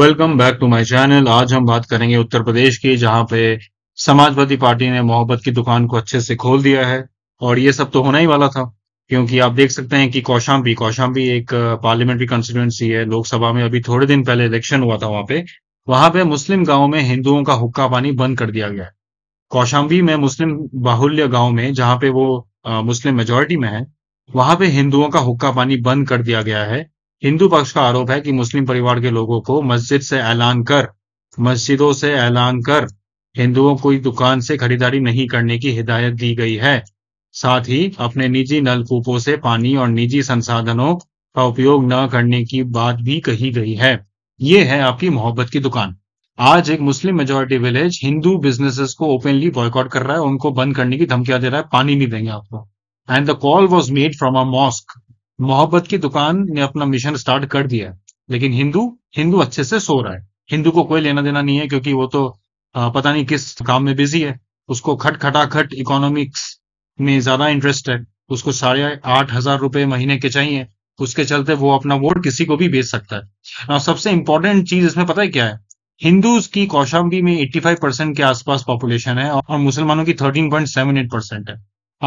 welcome back to my channel आज हम बात करेंगे उत्तर प्रदेश की जहां पे समाजवादी पार्टी ने मोहब्बत की दुकान को अच्छे से खोल दिया है और ये सब तो होना ही वाला था क्योंकि आप देख सकते हैं कि कौशाम्बी कौशाम्बी एक पार्लियामेंट्री कॉन्स्टिट्यूंसी है लोकसभा में अभी थोड़े दिन पहले इलेक्शन हुआ था वहां पे वहां पे मुस्लिम गाँव में हिंदुओं का हुक्का पानी बंद कर दिया गया है कौशाम्बी में मुस्लिम बाहुल्य गाँव में जहाँ पे वो मुस्लिम मेजोरिटी में है वहां पे हिंदुओं का हुक्का पानी बंद कर दिया गया है हिंदू पक्ष का आरोप है कि मुस्लिम परिवार के लोगों को मस्जिद से ऐलान कर मस्जिदों से ऐलान कर हिंदुओं को दुकान से खरीदारी नहीं करने की हिदायत दी गई है साथ ही अपने निजी नलकूपों से पानी और निजी संसाधनों का उपयोग न करने की बात भी कही गई है ये है आपकी मोहब्बत की दुकान आज एक Muslim majority village Hindu businesses को ओपनली बॉयकॉट कर रहा है उनको बंद करने की धमकियां दे रहा है पानी नहीं देंगे आपको and the call was made from a mosque मोहब्बत की दुकान ने अपना मिशन स्टार्ट कर दिया है लेकिन हिंदू हिंदू अच्छे से सो रहा है हिंदू को कोई लेना देना नहीं है क्योंकि वो तो पता नहीं किस काम में बिजी है उसको खट इकोनॉमिक्स में ज्यादा इंटरेस्ट है उसको साढ़े आठ हजार रुपए महीने के चाहिए उसके चलते वो अपना वोट किसी को भी बेच सकता है और सबसे इंपॉर्टेंट चीज इसमें पता है क्या है हिंदूज की कौशाम्बी में 85 परसेंट के आसपास पॉपुलेशन है और मुसलमानों की 13.78 परसेंट है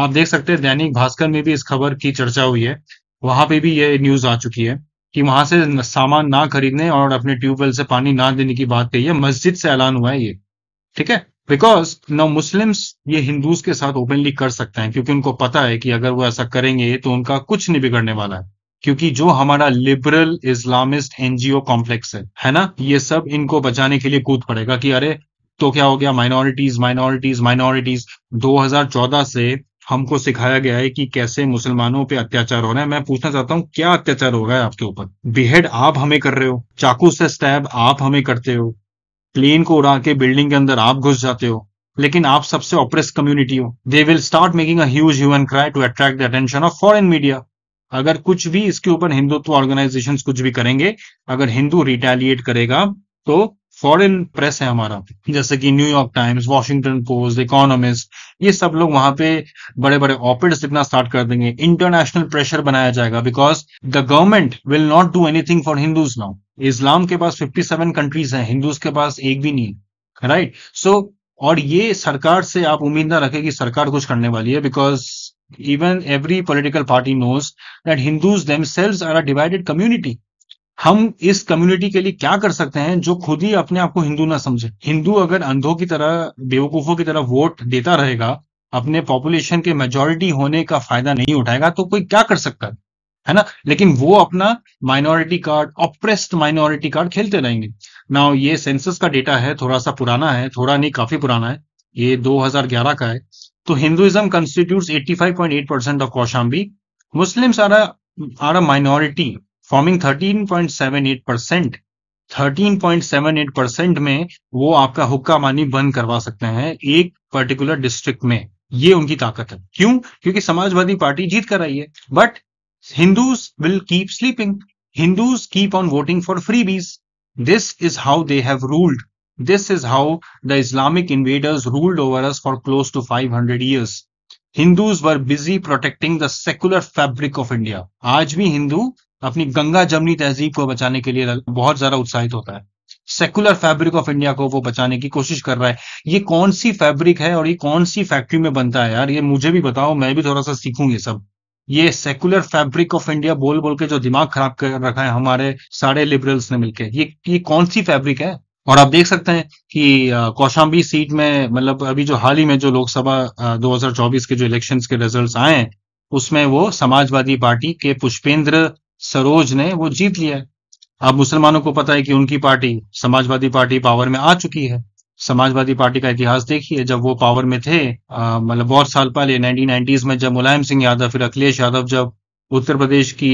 आप देख सकते हैं दैनिक भास्कर में भी इस खबर की चर्चा हुई है वहां पे भी ये न्यूज आ चुकी है कि वहां से सामान ना खरीदने और अपने ट्यूबवेल से पानी ना देने की बात कही है मस्जिद से ऐलान हुआ है ये ठीक है बिकॉज न मुस्लिम्स ये हिंदूज के साथ ओपनली कर सकते हैं क्योंकि उनको पता है कि अगर वो ऐसा करेंगे तो उनका कुछ नहीं बिगड़ने वाला है क्योंकि जो हमारा लिबरल इस्लामिस्ट एनजीओ कॉम्प्लेक्स है है ना ये सब इनको बचाने के लिए कूद पड़ेगा कि अरे तो क्या हो गया माइनॉरिटीज माइनॉरिटीज माइनॉरिटीज 2014 से हमको सिखाया गया है कि कैसे मुसलमानों पे अत्याचार हो रहा है मैं पूछना चाहता हूँ क्या अत्याचार हो रहा है आपके ऊपर बेहेड आप हमें कर रहे हो चाकू से स्टैब आप हमें करते हो प्लेन को उड़ा के बिल्डिंग के अंदर आप घुस जाते हो लेकिन आप सबसे ऑपरेस कम्युनिटी हो they will start making a hue and cry to attract the attention of foreign media अगर कुछ भी इसके ऊपर हिंदुत्व ऑर्गेनाइजेशन कुछ भी करेंगे अगर हिंदू रिटेलिएट करेगा तो फॉरेन प्रेस है हमारा जैसे कि New York Times Washington Post Economist ये सब लोग वहां पे बड़े बड़े ऑपिड्स लिखना स्टार्ट कर देंगे इंटरनेशनल प्रेशर बनाया जाएगा because the government will not do anything for Hindus now इस्लाम के पास 57 कंट्रीज हैं हिंदूज के पास एक भी नहीं है राइट सो so, और ये सरकार से आप उम्मीद ना रखें कि सरकार कुछ करने वाली है because even every political party knows that Hindus themselves are a divided community हम इस कम्युनिटी के लिए क्या कर सकते हैं जो खुद ही अपने आप को हिंदू ना समझे हिंदू अगर अंधों की तरह बेवकूफों की तरह वोट देता रहेगा अपने पॉपुलेशन के मेजोरिटी होने का फायदा नहीं उठाएगा तो कोई क्या कर सकता है है ना लेकिन वो अपना minority card oppressed minority card खेलते रहेंगे ना ये सेंसस का डेटा है थोड़ा सा पुराना है थोड़ा नहीं काफी पुराना है ये 2011 का है तो Hinduism constitute 85.8 percent of Kaushambi Muslims are are a minority forming 13.78% 13.78% में वो आपका हुक्का मानी बंद करवा सकते हैं एक पर्टिकुलर डिस्ट्रिक्ट में ये उनकी ताकत है क्यों क्योंकि समाजवादी पार्टी जीत कर आई है but Hindus will keep sleeping Hindus keep on voting for freebies this is how they have ruled this is how the Islamic invaders ruled over us for close to 500 years Hindus were busy protecting the secular fabric of India आज भी हिंदू अपनी गंगा जमनी तहजीब को बचाने के लिए बहुत ज्यादा उत्साहित होता है सेकुलर फैब्रिक ऑफ इंडिया को वो बचाने की कोशिश कर रहा है ये कौन सी फैब्रिक है और ये कौन सी फैक्ट्री में बनता है यार ये मुझे भी बताओ मैं भी थोड़ा सा सीखूं ये सब ये सेकुलर फैब्रिक ऑफ इंडिया बोल बोल के जो दिमाग खराब कर रखा है हमारे सारे लिबरल्स ने मिलकर ये ये कौन सी फैब्रिक है और आप देख सकते हैं कि कौशाम्बी सीट में मतलब अभी जो हाल ही में जो लोकसभा 2024 के जो इलेक्शंस के रिजल्ट्स आए हैं उसमें वो समाजवादी पार्टी के पुष्पेंद्र सरोज ने वो जीत लिया अब मुसलमानों को पता है कि उनकी पार्टी समाजवादी पार्टी पावर में आ चुकी है समाजवादी पार्टी का इतिहास देखिए जब वो पावर में थे मतलब बहुत साल पहले नाइनटीन में जब मुलायम सिंह यादव फिर अखिलेश यादव जब उत्तर प्रदेश की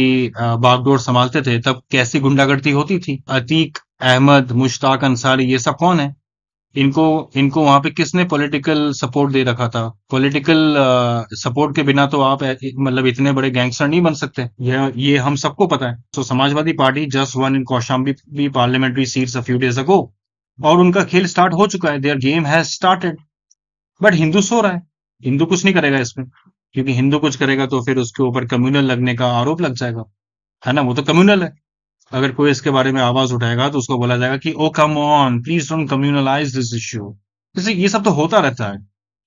बागडोर संभालते थे तब कैसी गुंडागर्दी होती थी अतीक अहमद मुश्ताक अंसारी ये सब कौन है इनको इनको वहां पे किसने पॉलिटिकल सपोर्ट दे रखा था पॉलिटिकल सपोर्ट uh, के बिना तो आप मतलब इतने बड़े गैंगस्टर नहीं बन सकते यह ये हम सबको पता है so so, Samajwadi party just won in Kaushambi parliamentary seats a few days ago और उनका खेल स्टार्ट हो चुका है their game has started but Hindu सो रहा है हिंदू कुछ नहीं करेगा इसमें क्योंकि हिंदू कुछ करेगा तो फिर उसके ऊपर कम्युनल लगने का आरोप लग जाएगा है ना वो तो कम्युनल है अगर कोई इसके बारे में आवाज उठाएगा तो उसको बोला जाएगा कि oh come on please don't communalise this issue जैसे ये सब तो होता रहता है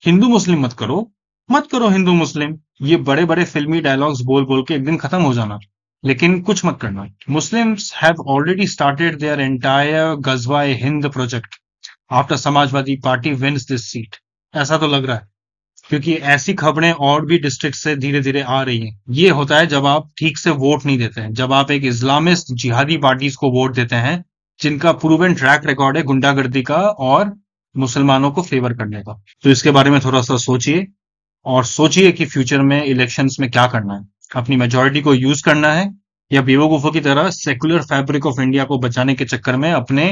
हिंदू मुस्लिम मत करो मत करो हिंदू मुस्लिम ये बड़े बड़े फिल्मी डायलॉग्स बोल बोल के एक दिन खत्म हो जाना लेकिन कुछ मत करना Muslims have already started their entire Ghazwa Hind project after Samajwadi party wins this seat ऐसा तो लग रहा है क्योंकि ऐसी खबरें और भी डिस्ट्रिक्ट से धीरे धीरे आ रही हैं ये होता है जब आप ठीक से वोट नहीं देते हैं जब आप एक इस्लामिस्ट जिहादी पार्टीज को वोट देते हैं जिनका प्रूवन ट्रैक रिकॉर्ड है गुंडागर्दी का और मुसलमानों को फेवर करने का तो इसके बारे में थोड़ा सा सोचिए और सोचिए कि फ्यूचर में इलेक्शन में क्या करना है अपनी मेजोरिटी को यूज करना है या बेवोगुफो की तरह सेकुलर फैब्रिक ऑफ इंडिया को बचाने के चक्कर में अपने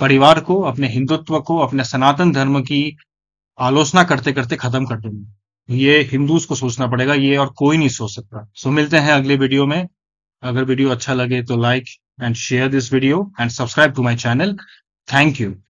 परिवार को अपने हिंदुत्व को अपने सनातन धर्म की आलोचना करते करते खत्म कर देंगे तो ये हिंदूज को सोचना पड़ेगा ये और कोई नहीं सोच सकता सो मिलते हैं अगले वीडियो में अगर वीडियो अच्छा लगे तो like and share this video and subscribe to my channel thank you